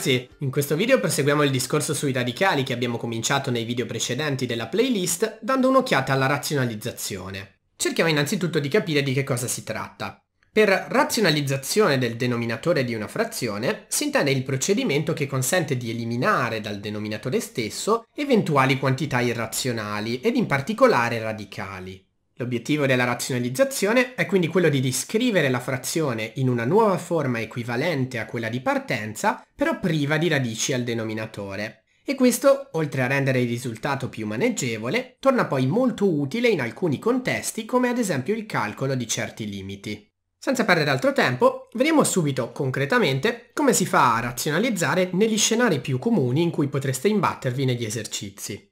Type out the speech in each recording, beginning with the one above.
ragazzi, in questo video proseguiamo il discorso sui radicali che abbiamo cominciato nei video precedenti della playlist dando un'occhiata alla razionalizzazione. Cerchiamo innanzitutto di capire di che cosa si tratta. Per razionalizzazione del denominatore di una frazione si intende il procedimento che consente di eliminare dal denominatore stesso eventuali quantità irrazionali ed in particolare radicali. L'obiettivo della razionalizzazione è quindi quello di descrivere la frazione in una nuova forma equivalente a quella di partenza, però priva di radici al denominatore. E questo, oltre a rendere il risultato più maneggevole, torna poi molto utile in alcuni contesti come ad esempio il calcolo di certi limiti. Senza perdere altro tempo, vediamo subito concretamente come si fa a razionalizzare negli scenari più comuni in cui potreste imbattervi negli esercizi.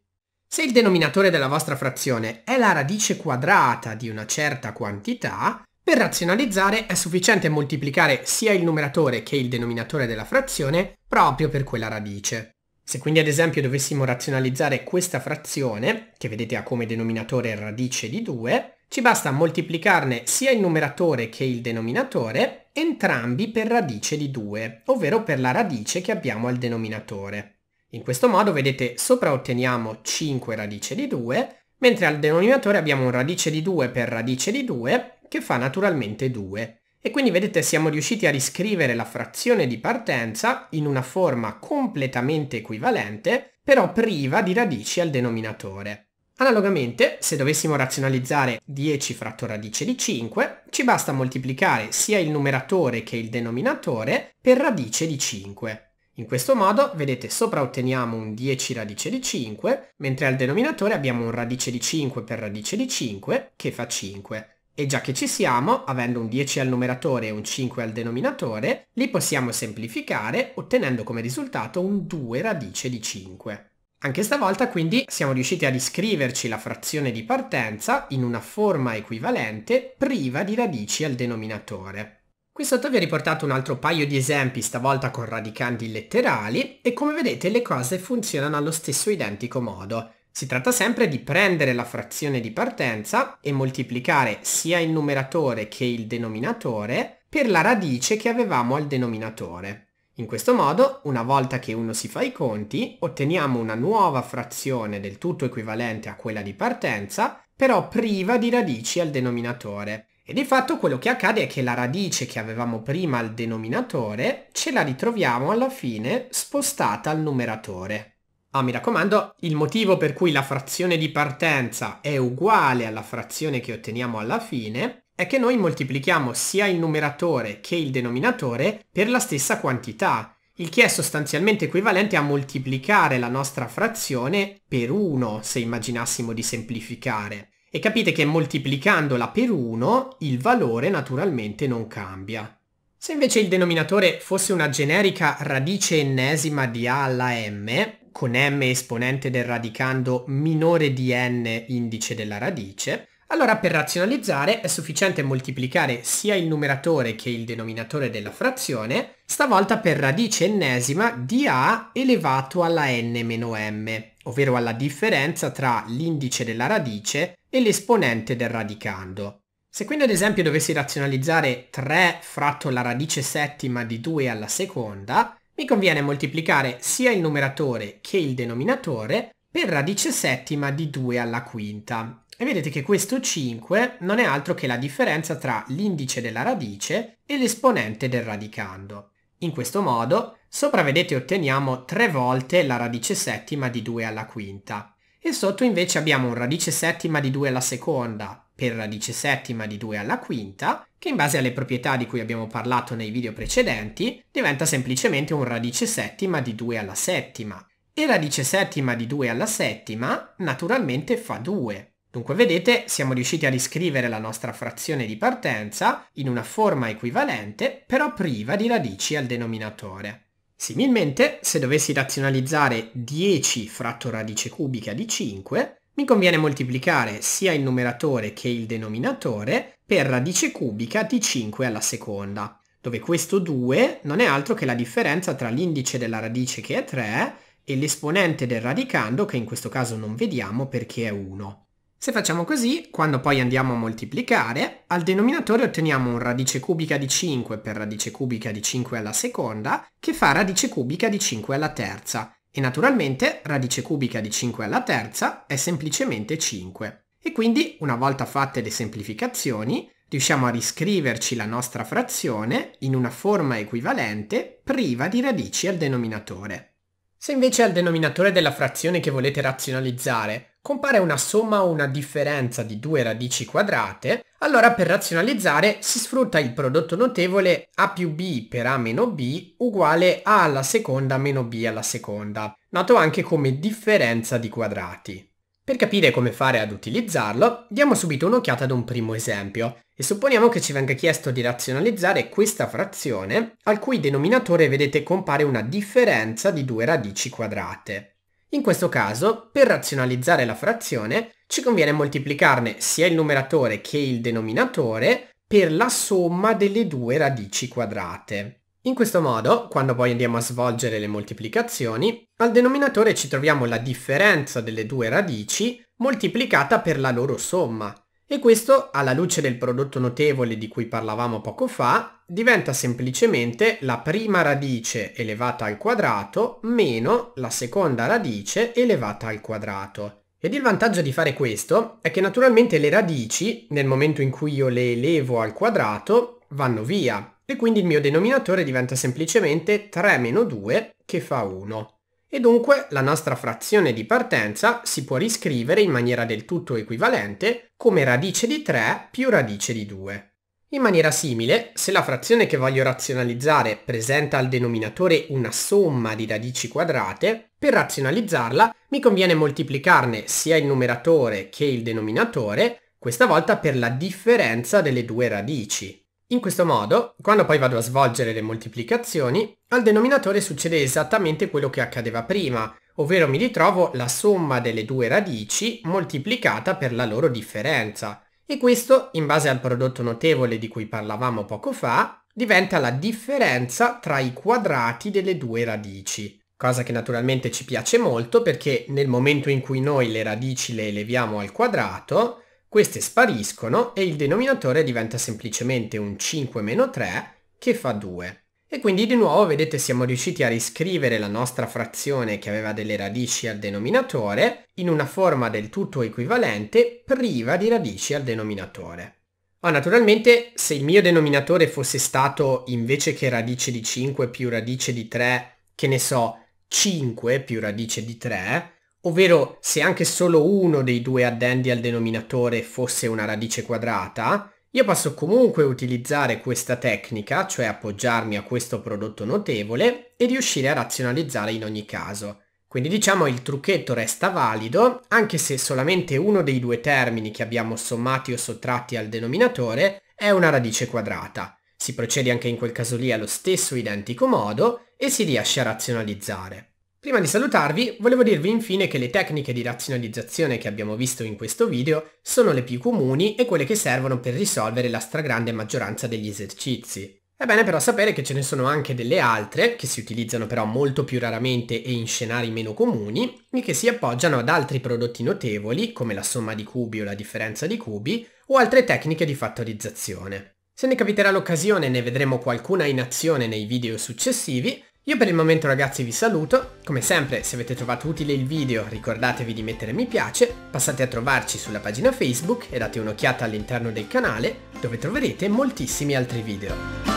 Se il denominatore della vostra frazione è la radice quadrata di una certa quantità, per razionalizzare è sufficiente moltiplicare sia il numeratore che il denominatore della frazione proprio per quella radice. Se quindi ad esempio dovessimo razionalizzare questa frazione, che vedete ha come denominatore radice di 2, ci basta moltiplicarne sia il numeratore che il denominatore, entrambi per radice di 2, ovvero per la radice che abbiamo al denominatore. In questo modo vedete sopra otteniamo 5 radice di 2 mentre al denominatore abbiamo un radice di 2 per radice di 2 che fa naturalmente 2 e quindi vedete siamo riusciti a riscrivere la frazione di partenza in una forma completamente equivalente però priva di radici al denominatore. Analogamente, se dovessimo razionalizzare 10 fratto radice di 5, ci basta moltiplicare sia il numeratore che il denominatore per radice di 5. In questo modo, vedete, sopra otteniamo un 10 radice di 5, mentre al denominatore abbiamo un radice di 5 per radice di 5, che fa 5. E già che ci siamo, avendo un 10 al numeratore e un 5 al denominatore, li possiamo semplificare ottenendo come risultato un 2 radice di 5. Anche stavolta quindi siamo riusciti a riscriverci la frazione di partenza in una forma equivalente priva di radici al denominatore. Qui sotto vi ho riportato un altro paio di esempi, stavolta con radicandi letterali, e come vedete le cose funzionano allo stesso identico modo. Si tratta sempre di prendere la frazione di partenza e moltiplicare sia il numeratore che il denominatore per la radice che avevamo al denominatore. In questo modo, una volta che uno si fa i conti, otteniamo una nuova frazione del tutto equivalente a quella di partenza, però priva di radici al denominatore, e di fatto quello che accade è che la radice che avevamo prima al denominatore ce la ritroviamo alla fine spostata al numeratore. Ah, mi raccomando, il motivo per cui la frazione di partenza è uguale alla frazione che otteniamo alla fine è che noi moltiplichiamo sia il numeratore che il denominatore per la stessa quantità, il che è sostanzialmente equivalente a moltiplicare la nostra frazione per 1 se immaginassimo di semplificare. E capite che moltiplicandola per 1 il valore naturalmente non cambia. Se invece il denominatore fosse una generica radice ennesima di a alla m, con m esponente del radicando minore di n indice della radice, allora per razionalizzare è sufficiente moltiplicare sia il numeratore che il denominatore della frazione, stavolta per radice ennesima di a elevato alla n m, ovvero alla differenza tra l'indice della radice e l'esponente del radicando. Se quindi ad esempio dovessi razionalizzare 3 fratto la radice settima di 2 alla seconda, mi conviene moltiplicare sia il numeratore che il denominatore per radice settima di 2 alla quinta. E vedete che questo 5 non è altro che la differenza tra l'indice della radice e l'esponente del radicando. In questo modo, sopra vedete otteniamo 3 volte la radice settima di 2 alla quinta. E sotto invece abbiamo un radice settima di 2 alla seconda per radice settima di 2 alla quinta, che in base alle proprietà di cui abbiamo parlato nei video precedenti, diventa semplicemente un radice settima di 2 alla settima. E radice settima di 2 alla settima, naturalmente fa 2. Dunque vedete siamo riusciti a riscrivere la nostra frazione di partenza in una forma equivalente però priva di radici al denominatore. Similmente se dovessi razionalizzare 10 fratto radice cubica di 5 mi conviene moltiplicare sia il numeratore che il denominatore per radice cubica di 5 alla seconda dove questo 2 non è altro che la differenza tra l'indice della radice che è 3 e l'esponente del radicando che in questo caso non vediamo perché è 1. Se facciamo così, quando poi andiamo a moltiplicare, al denominatore otteniamo un radice cubica di 5 per radice cubica di 5 alla seconda, che fa radice cubica di 5 alla terza, e naturalmente radice cubica di 5 alla terza è semplicemente 5. E quindi, una volta fatte le semplificazioni, riusciamo a riscriverci la nostra frazione in una forma equivalente priva di radici al denominatore. Se invece al denominatore della frazione che volete razionalizzare compare una somma o una differenza di due radici quadrate, allora per razionalizzare si sfrutta il prodotto notevole a più b per a meno b uguale a alla seconda meno b alla seconda, noto anche come differenza di quadrati. Per capire come fare ad utilizzarlo, diamo subito un'occhiata ad un primo esempio e supponiamo che ci venga chiesto di razionalizzare questa frazione al cui denominatore vedete compare una differenza di due radici quadrate. In questo caso, per razionalizzare la frazione, ci conviene moltiplicarne sia il numeratore che il denominatore per la somma delle due radici quadrate. In questo modo, quando poi andiamo a svolgere le moltiplicazioni, al denominatore ci troviamo la differenza delle due radici moltiplicata per la loro somma. E questo, alla luce del prodotto notevole di cui parlavamo poco fa, diventa semplicemente la prima radice elevata al quadrato meno la seconda radice elevata al quadrato. Ed il vantaggio di fare questo è che naturalmente le radici, nel momento in cui io le elevo al quadrato, vanno via e quindi il mio denominatore diventa semplicemente 3 meno 2 che fa 1. E dunque la nostra frazione di partenza si può riscrivere in maniera del tutto equivalente come radice di 3 più radice di 2. In maniera simile, se la frazione che voglio razionalizzare presenta al denominatore una somma di radici quadrate, per razionalizzarla mi conviene moltiplicarne sia il numeratore che il denominatore, questa volta per la differenza delle due radici. In questo modo, quando poi vado a svolgere le moltiplicazioni, al denominatore succede esattamente quello che accadeva prima, ovvero mi ritrovo la somma delle due radici moltiplicata per la loro differenza, e questo, in base al prodotto notevole di cui parlavamo poco fa, diventa la differenza tra i quadrati delle due radici, cosa che naturalmente ci piace molto perché nel momento in cui noi le radici le eleviamo al quadrato, queste spariscono e il denominatore diventa semplicemente un 5 meno 3 che fa 2. E quindi di nuovo, vedete, siamo riusciti a riscrivere la nostra frazione che aveva delle radici al denominatore in una forma del tutto equivalente priva di radici al denominatore. Oh, naturalmente, se il mio denominatore fosse stato, invece che radice di 5 più radice di 3, che ne so, 5 più radice di 3, ovvero se anche solo uno dei due addendi al denominatore fosse una radice quadrata, io posso comunque utilizzare questa tecnica, cioè appoggiarmi a questo prodotto notevole e riuscire a razionalizzare in ogni caso. Quindi diciamo il trucchetto resta valido, anche se solamente uno dei due termini che abbiamo sommati o sottratti al denominatore è una radice quadrata. Si procede anche in quel caso lì allo stesso identico modo e si riesce a razionalizzare. Prima di salutarvi, volevo dirvi infine che le tecniche di razionalizzazione che abbiamo visto in questo video sono le più comuni e quelle che servono per risolvere la stragrande maggioranza degli esercizi. È bene però sapere che ce ne sono anche delle altre, che si utilizzano però molto più raramente e in scenari meno comuni, e che si appoggiano ad altri prodotti notevoli, come la somma di cubi o la differenza di cubi, o altre tecniche di fattorizzazione. Se ne capiterà l'occasione e ne vedremo qualcuna in azione nei video successivi, io per il momento ragazzi vi saluto, come sempre se avete trovato utile il video ricordatevi di mettere mi piace, passate a trovarci sulla pagina Facebook e date un'occhiata all'interno del canale dove troverete moltissimi altri video.